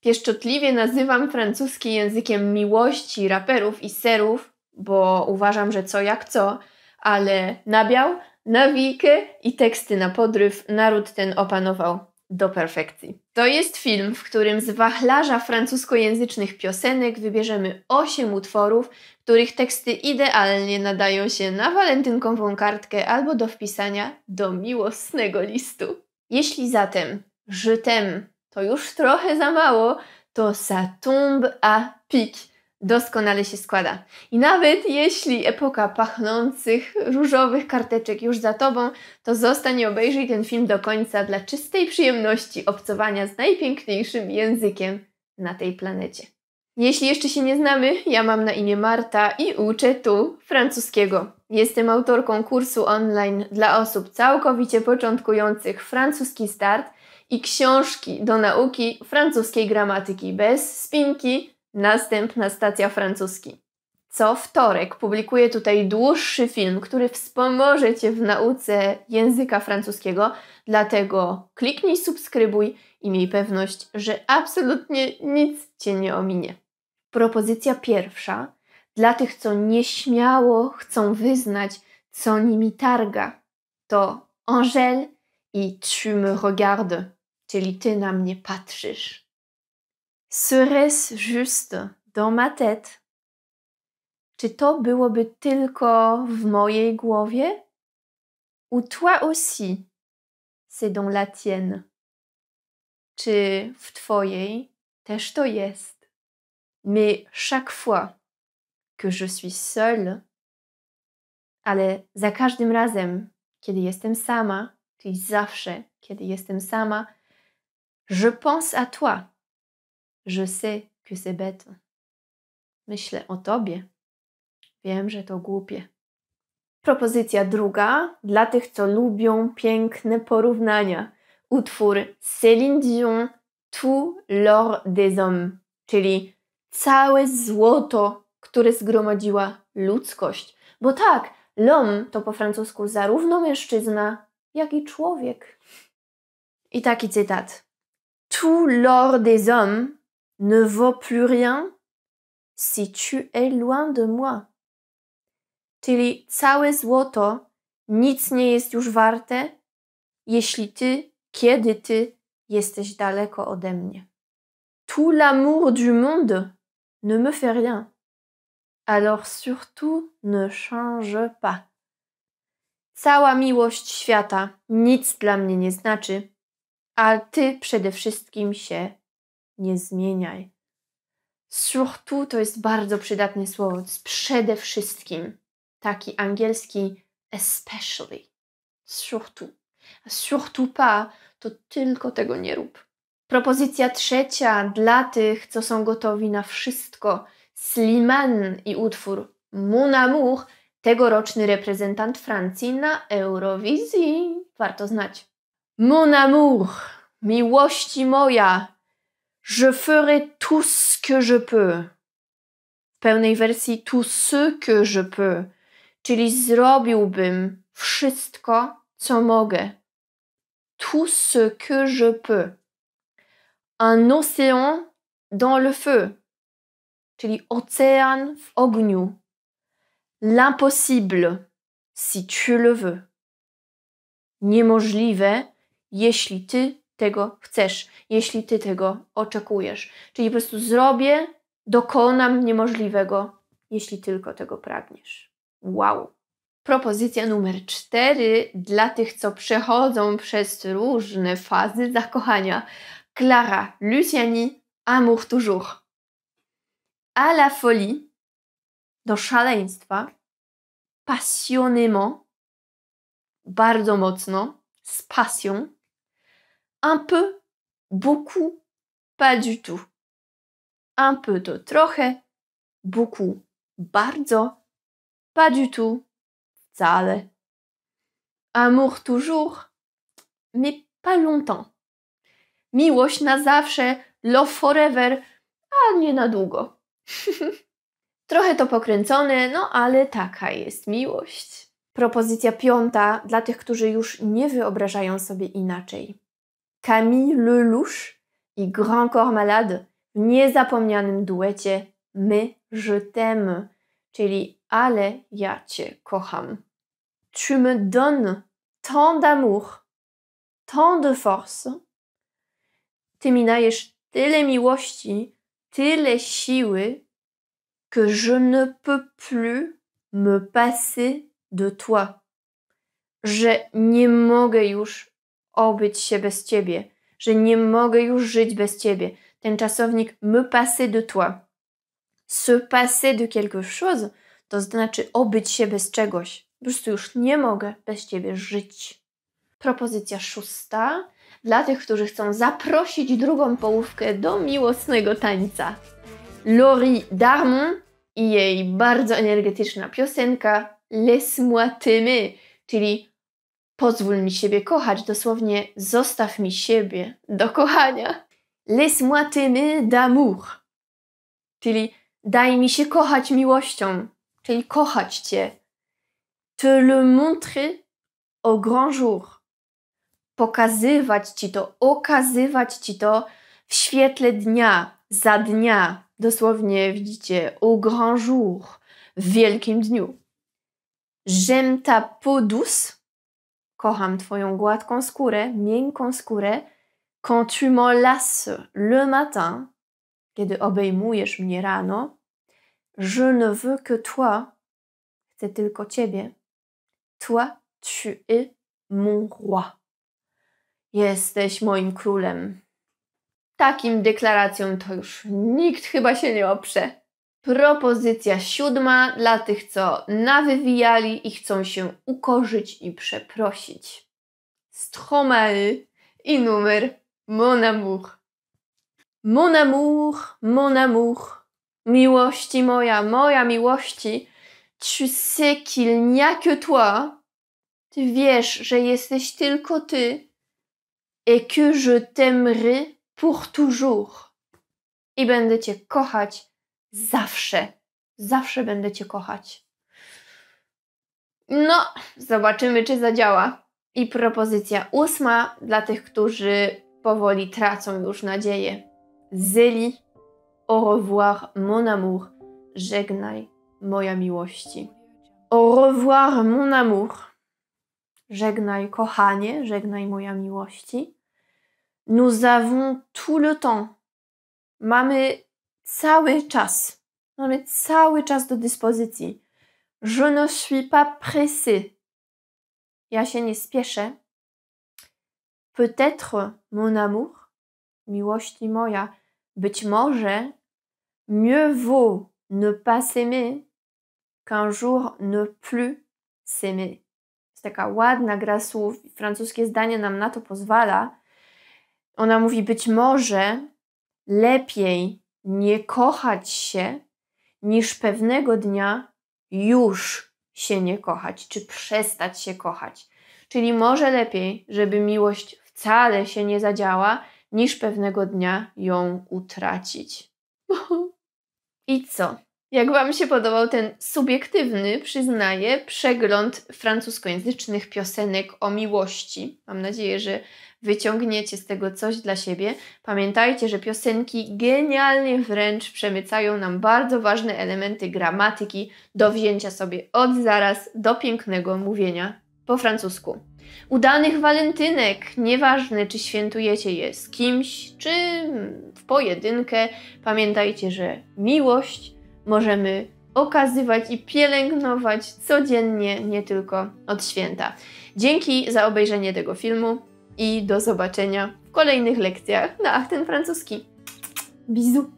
Pieszczotliwie nazywam francuski językiem miłości raperów i serów, bo uważam, że co jak co, ale nabiał, nawijkę i teksty na podryw naród ten opanował do perfekcji. To jest film, w którym z wachlarza francuskojęzycznych piosenek wybierzemy 8 utworów, których teksty idealnie nadają się na walentynkową kartkę albo do wpisania do miłosnego listu. Jeśli zatem żytem to już trochę za mało, to ça tombe à pic. Doskonale się składa. I nawet jeśli epoka pachnących różowych karteczek już za tobą, to zostań i obejrzyj ten film do końca dla czystej przyjemności obcowania z najpiękniejszym językiem na tej planecie. Jeśli jeszcze się nie znamy, ja mam na imię Marta i uczę tu francuskiego. Jestem autorką kursu online dla osób całkowicie początkujących francuski start i książki do nauki francuskiej gramatyki bez spinki, następna stacja francuski. Co wtorek publikuję tutaj dłuższy film, który wspomoże Cię w nauce języka francuskiego, dlatego kliknij subskrybuj i miej pewność, że absolutnie nic Cię nie ominie. Propozycja pierwsza dla tych, co nieśmiało chcą wyznać, co nimi targa, to Angèle i Tu me regardes czyli ty na mnie patrzysz. Serait juste dans ma tête? Czy to byłoby tylko w mojej głowie? Ou toi aussi, c'est dans la tienne. Czy w twojej też to jest? Mais chaque fois que je suis seule, ale za każdym razem, kiedy jestem sama, czyli zawsze, kiedy jestem sama, je pense à toi. Je sais que c'est bête. Myślę o tobie. Wiem, że to głupie. Propozycja druga dla tych, co lubią piękne porównania. Utwór Céline Dion Tout l'or des hommes, czyli całe złoto, które zgromadziła ludzkość. Bo tak, l'homme to po francusku zarówno mężczyzna, jak i człowiek. I taki cytat. tout l'or des hommes ne vaut plus rien si tu es loin de moi. Czyli całe złoto nic nie jest już warte, jeśli ty, kiedy ty jesteś daleko ode mnie. Tout l'amour du monde ne me fait rien. Alors surtout ne change pas. Cała miłość świata nic dla mnie nie znaczy, a ty przede wszystkim się nie zmieniaj. Surtout to jest bardzo przydatne słowo. Przede wszystkim. Taki angielski especially. Surtout. A surtout pas to tylko tego nie rób. Propozycja trzecia dla tych, co są gotowi na wszystko. Slimane i utwór Mon amour, tegoroczny reprezentant Francji na Eurowizji. Warto znać. Mon amour, miłości moja, je ferai tout ce que je peux. W pełnej wersji tout ce que je peux, czyli zrobiłbym wszystko, co mogę. Tout ce que je peux. Un océan dans le feu, czyli ocean w ogniu. L'impossible, si tu le veux. Niemożliwe, jeśli ty tego chcesz, jeśli ty tego oczekujesz. Czyli po prostu zrobię, dokonam niemożliwego, jeśli tylko tego pragniesz. Wow! Propozycja numer cztery dla tych, co przechodzą przez różne fazy zakochania. Clara Luciani, Amour toujours. À la folie, do szaleństwa, passionément, bardzo mocno, z pasją, un peu, beaucoup, pas du tout. Un peu to trochę, beaucoup, bardzo, pas du tout, wcale. Amour toujours, mais pas longtemps. Miłość na zawsze, love forever, a nie na długo. Trochę to pokręcone, no ale taka jest miłość. Propozycja piąta dla tych, którzy już nie wyobrażają sobie inaczej. Camille Lelouch i Grand Corps Malade w niezapomnianym duecie My, je t'aime, czyli Ale ja cię kocham. Tu me donnes tant d'amour, tant de force. Ty mi dajesz tyle miłości, tyle siły, que je ne peux plus me passer de toi. Że nie mogę już obyć się bez Ciebie, że nie mogę już żyć bez Ciebie. Ten czasownik me passer de toi. Se passer de quelque chose to znaczy obyć się bez czegoś. Po prostu już nie mogę bez Ciebie żyć. Propozycja szósta dla tych, którzy chcą zaprosić drugą połówkę do miłosnego tańca. Lori Darmon i jej bardzo energetyczna piosenka Laisse-moi t'aimer, czyli Pozwól mi siebie kochać, dosłownie zostaw mi siebie do kochania. Laisse-moi t'aimer d'amour. Czyli daj mi się kochać miłością, czyli kochać Cię. Te le montrer au grand jour. Pokazywać Ci to, okazywać Ci to w świetle dnia, za dnia. Dosłownie widzicie, au grand jour, w wielkim dniu. J'aime ta peau douce. Kocham twoją gładką skórę, miękką skórę. Quand tu m'enlaces le matin, kiedy obejmujesz mnie rano. Je ne veux que toi, chcę tylko ciebie. Toi, tu es mon roi. Jesteś moim królem. Takim deklaracjom to już nikt chyba się nie oprze. Propozycja siódma dla tych, co nawywijali i chcą się ukorzyć i przeprosić. Stromae i numer Mon amour. Mon amour, mon amour, miłości moja, moja miłości, tu sais qu'il n'y a que toi, ty wiesz, że jesteś tylko ty, et que je t'aimerai pour toujours. I będę cię kochać Zawsze, zawsze będę Cię kochać. No, zobaczymy, czy zadziała. I propozycja ósma dla tych, którzy powoli tracą już nadzieję. Zeli, au revoir mon amour, żegnaj moja miłości. Au revoir mon amour, żegnaj kochanie, żegnaj moja miłości. Nous avons tout le temps. Mamy cały czas. Mamy cały czas do dyspozycji. Je ne suis pas pressé. Ja się nie spieszę. Peut-être mon amour, miłości moja, być może mieux vaut ne pas s'aimer qu'un jour ne plus s'aimer. Jest taka ładna gra słów. Francuskie zdanie nam na to pozwala. Ona mówi być może lepiej nie kochać się, niż pewnego dnia już się nie kochać, czy przestać się kochać. Czyli może lepiej, żeby miłość wcale się nie zadziała, niż pewnego dnia ją utracić. I co? Jak Wam się podobał ten subiektywny, przyznaję, przegląd francuskojęzycznych piosenek o miłości? Mam nadzieję, że wyciągniecie z tego coś dla siebie. Pamiętajcie, że piosenki genialnie wręcz przemycają nam bardzo ważne elementy gramatyki do wzięcia sobie od zaraz do pięknego mówienia po francusku. Udanych walentynek, nieważne czy świętujecie je z kimś, czy w pojedynkę, pamiętajcie, że miłość możemy okazywać i pielęgnować codziennie, nie tylko od święta. Dzięki za obejrzenie tego filmu i do zobaczenia w kolejnych lekcjach na Achten Francuski. Bisous!